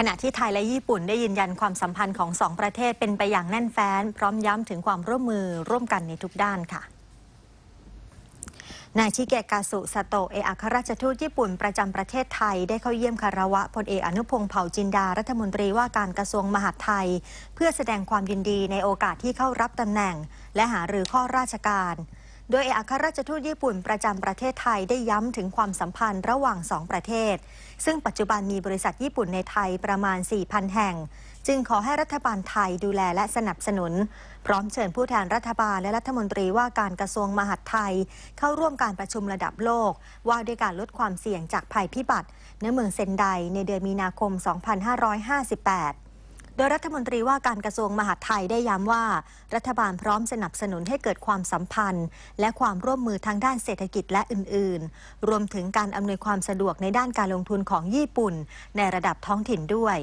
ขณะที่ไทยและญี่ปุ่นได้ยืนยันความสัมพันธ์ของสองประเทศเป็นไปอย่างแน่นแฟ้นพร้อมย้ำถึงความร่วมมือร่วมกันในทุกด้านค่ะ นายชิเกะกาสุสโตเออัครราชทูตญี่ปุ่น ประจำประเทศไทยได้เข้าเยี่ยมคารวะพลเอกอนุพงศ์เผ่าจินดารัฐมนตรีว่าการกระทรวงมหาดไทย เพื่อแสดงความยินดีในโอกาสที่เข้ารับตำแหน่ง และหารือข้อราชการโดยเอกอัครราชทูตญี่ปุ่นประจำประเทศไทยได้ย้ำถึงความสัมพันธ์ระหว่างสองประเทศ ซึ่งปัจจุบันมีบริษัทญี่ปุ่นในไทยประมาณ 4,000 แห่ง จึงขอให้รัฐบาลไทยดูแลและสนับสนุน พร้อมเชิญผู้แทนรัฐบาลและรัฐมนตรีว่าการกระทรวงมหาดไทย เข้าร่วมการประชุมระดับโลก ว่าด้วยการลดความเสี่ยงจากภัยพิบัติในเมืองเซนไดในเดือนมีนาคม 2558ดยรัฐมนตรีว่าการกระทรวงมหาดไทยได้ย้ำว่า รัฐบาลพร้อมสนับสนุนให้เกิดความสัมพันธ์ และความร่วมมือทางด้านเศรษฐกิจและอื่นๆ รวมถึงการอำนวยความสะดวกในด้านการลงทุนของญี่ปุ่น ในระดับท้องถิ่นด้วย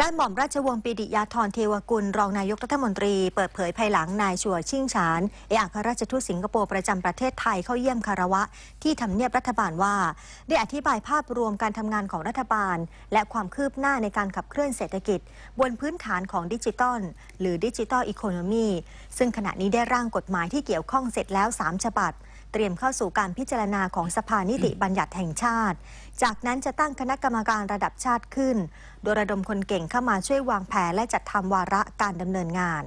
ด้านหม่อมราชวงศ์ปิติยาธรเทวกุลรองนายกรัฐมนตรี เปิดเผยภายหลังนายชัวชิงฉานเอกอัครราชทูตสิงคโปร์ประจำประเทศไทยเข้าเยี่ยมคารวะ ที่ทำเนียบรัฐบาลว่า ได้อธิบายภาพรวมการทำงานของรัฐบาล และความคืบหน้าในการขับเคลื่อนเศรษฐกิจ บนพื้นฐานของดิจิตอลหรือดิจิตอลอีโคโนมีซึ่งขณะนี้ได้ร่างกฎหมายที่เกี่ยวข้องเสร็จแล้ว3ฉบับเตรียมเข้าสู่การพิจารณาของสภานิติบัญญัติแห่งชาติ จากนั้นจะตั้งคณะกรรมการระดับชาติขึ้น โดยระดมคนเก่งเข้ามาช่วยวางแผน และจัดทำวาระการดำเนินงาน